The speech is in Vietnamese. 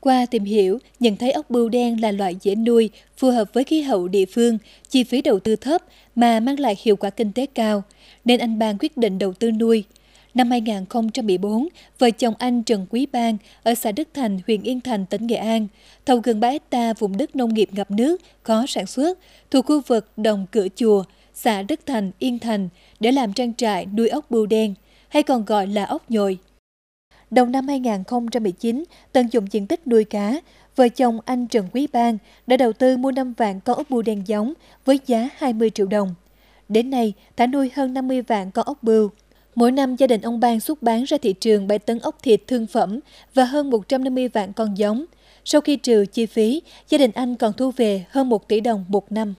Qua tìm hiểu, nhận thấy ốc bươu đen là loại dễ nuôi, phù hợp với khí hậu địa phương, chi phí đầu tư thấp mà mang lại hiệu quả kinh tế cao, nên anh Bang quyết định đầu tư nuôi. Năm 2014, vợ chồng anh Trần Quý Bang ở xã Đức Thành, huyện Yên Thành, tỉnh Nghệ An, thầu gần 3 hecta vùng đất nông nghiệp ngập nước, khó sản xuất, thuộc khu vực Đồng Cửa Chùa, xã Đức Thành, Yên Thành, để làm trang trại nuôi ốc bươu đen, hay còn gọi là ốc nhồi đầu năm 2019, tận dụng diện tích nuôi cá, vợ chồng anh Trần Quý Bang đã đầu tư mua 5 vạn con ốc bươu đen giống với giá 20 triệu đồng. Đến nay, thả nuôi hơn 50 vạn con ốc bươu. Mỗi năm, gia đình ông Bang xuất bán ra thị trường 7 tấn ốc thịt thương phẩm và hơn 150 vạn con giống. Sau khi trừ chi phí, gia đình anh còn thu về hơn 1 tỷ đồng một năm.